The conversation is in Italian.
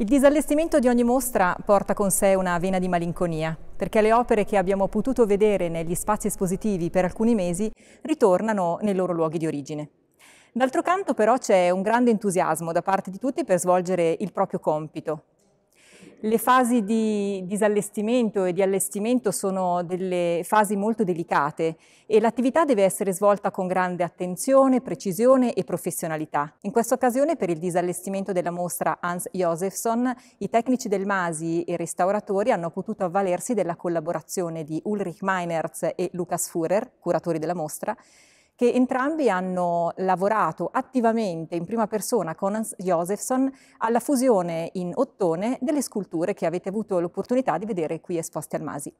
Il disallestimento di ogni mostra porta con sé una vena di malinconia, perché le opere che abbiamo potuto vedere negli spazi espositivi per alcuni mesi ritornano nei loro luoghi di origine. D'altro canto però c'è un grande entusiasmo da parte di tutti per svolgere il proprio compito, le fasi di disallestimento e di allestimento sono delle fasi molto delicate e l'attività deve essere svolta con grande attenzione, precisione e professionalità. In questa occasione, per il disallestimento della mostra Hans Josefsson, i tecnici del Masi e i restauratori hanno potuto avvalersi della collaborazione di Ulrich Meinerz e Lukas Führer, curatori della mostra, che entrambi hanno lavorato attivamente in prima persona con Hans Josefsson alla fusione in ottone delle sculture che avete avuto l'opportunità di vedere qui esposte al Masi.